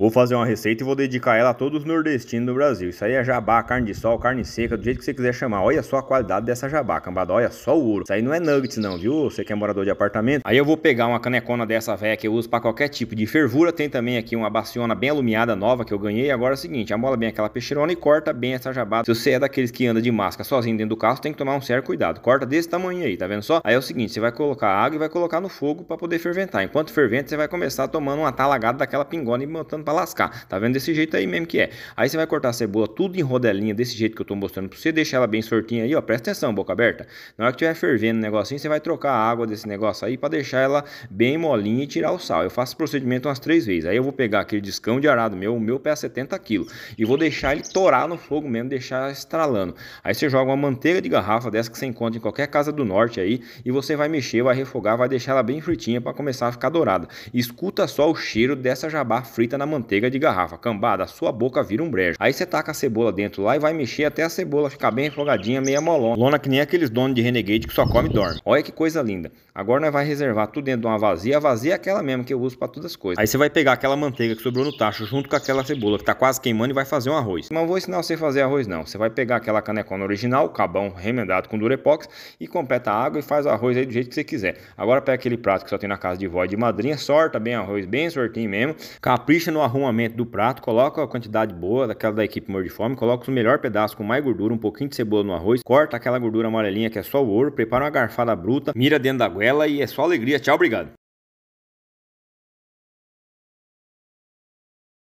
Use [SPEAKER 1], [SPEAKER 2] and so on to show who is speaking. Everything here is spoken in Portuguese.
[SPEAKER 1] Vou fazer uma receita e vou dedicar ela a todos os nordestinos do Brasil. Isso aí é jabá, carne de sol, carne seca, do jeito que você quiser chamar. Olha só a qualidade dessa jabá, cambada. Olha só o ouro. Isso aí não é nuggets não, viu? Você que é morador de apartamento. Aí eu vou pegar uma canecona dessa velha que eu uso para qualquer tipo de fervura. Tem também aqui uma baciona bem alumiada nova que eu ganhei. Agora é o seguinte, amola bem aquela peixeirona e corta bem essa jabá. Se você é daqueles que anda de máscara sozinho dentro do carro, tem que tomar um certo cuidado. Corta desse tamanho aí, tá vendo só? Aí é o seguinte, você vai colocar água e vai colocar no fogo para poder ferventar. Enquanto ferventa, você vai começar tomando uma talagada daquela pingona e botando pra lascar. Tá vendo desse jeito aí mesmo que é. Aí você vai cortar a cebola tudo em rodelinha desse jeito que eu tô mostrando pra você. Deixar ela bem sortinha aí, ó. Presta atenção, boca aberta. Na hora que tiver fervendo o negocinho, você vai trocar a água desse negócio aí pra deixar ela bem molinha e tirar o sal. Eu faço esse procedimento umas três vezes. Aí eu vou pegar aquele discão de arado meu, o meu pé 70 kg e vou deixar ele torar no fogo mesmo, deixar estralando. Aí você joga uma manteiga de garrafa dessa que você encontra em qualquer casa do norte aí e você vai mexer, vai refogar, vai deixar ela bem fritinha para começar a ficar dourada. escuta só o cheiro dessa jabá frita na manteiga manteiga de garrafa. Cambada, a sua boca vira um brejo. Aí você taca a cebola dentro lá e vai mexer até a cebola ficar bem refogadinha, meia molona. Lona que nem aqueles donos de Renegade que só come e dorme. Olha que coisa linda. Agora nós vai reservar tudo dentro de uma vazia. A vazia é aquela mesmo que eu uso para todas as coisas. Aí você vai pegar aquela manteiga que sobrou no tacho junto com aquela cebola que tá quase queimando e vai fazer um arroz. Não vou ensinar você a fazer arroz não. Você vai pegar aquela canecona original, o cabão remendado com durepox e completa a água e faz o arroz aí do jeito que você quiser. Agora pega aquele prato que só tem na casa de vó e de madrinha, sorta bem arroz, bem sortinho mesmo. Capricha no arroz arrumamento do prato, coloca a quantidade boa daquela da equipe Morde Fome, coloca o melhor pedaço com mais gordura, um pouquinho de cebola no arroz, corta aquela gordura amarelinha que é só o ouro, prepara uma garfada bruta, mira dentro da goela e é só alegria. Tchau, obrigado.